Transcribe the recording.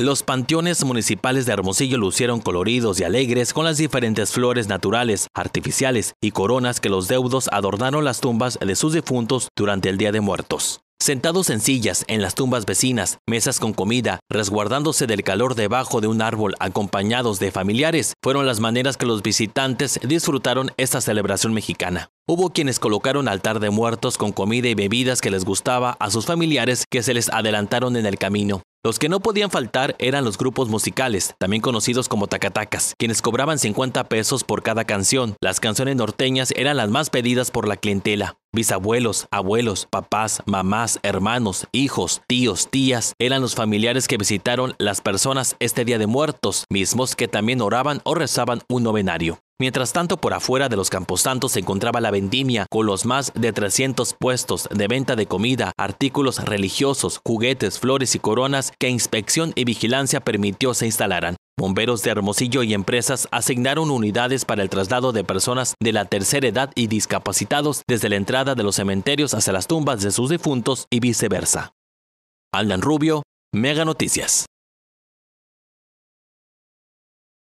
Los panteones municipales de Hermosillo lucieron coloridos y alegres con las diferentes flores naturales, artificiales y coronas que los deudos adornaron las tumbas de sus difuntos durante el Día de Muertos. Sentados en sillas en las tumbas vecinas, mesas con comida, resguardándose del calor debajo de un árbol acompañados de familiares, fueron las maneras que los visitantes disfrutaron esta celebración mexicana. Hubo quienes colocaron altar de muertos con comida y bebidas que les gustaba a sus familiares que se les adelantaron en el camino. Los que no podían faltar eran los grupos musicales, también conocidos como tacatacas, quienes cobraban 50 pesos por cada canción. Las canciones norteñas eran las más pedidas por la clientela. Bisabuelos, abuelos, papás, mamás, hermanos, hijos, tíos, tías eran los familiares que visitaron las personas este día de muertos, mismos que también oraban o rezaban un novenario. Mientras tanto, por afuera de los camposantos se encontraba la vendimia, con los más de 300 puestos de venta de comida, artículos religiosos, juguetes, flores y coronas que inspección y vigilancia permitió se instalaran. Bomberos de Hermosillo y empresas asignaron unidades para el traslado de personas de la tercera edad y discapacitados desde la entrada de los cementerios hacia las tumbas de sus difuntos y viceversa. Aldan Rubio, Mega Noticias.